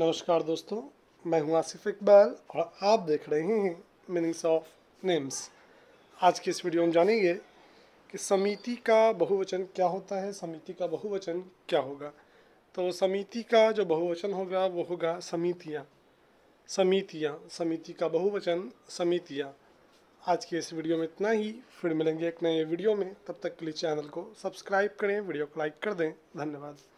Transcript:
नमस्कार दोस्तों मैं हूं आसिफ इकबाल और आप देख रहे हैं मीनिंग्स ऑफ नेम्स आज के इस वीडियो में जानेंगे कि समिति का बहुवचन क्या होता है समिति का बहुवचन क्या होगा तो समिति का जो बहुवचन होगा वो होगा समितियां समितियां समिति का बहुवचन समितियाँ आज के इस वीडियो में इतना ही फिर मिलेंगे एक नए वीडियो में तब तक के लिए चैनल को सब्सक्राइब करें वीडियो को लाइक कर दें धन्यवाद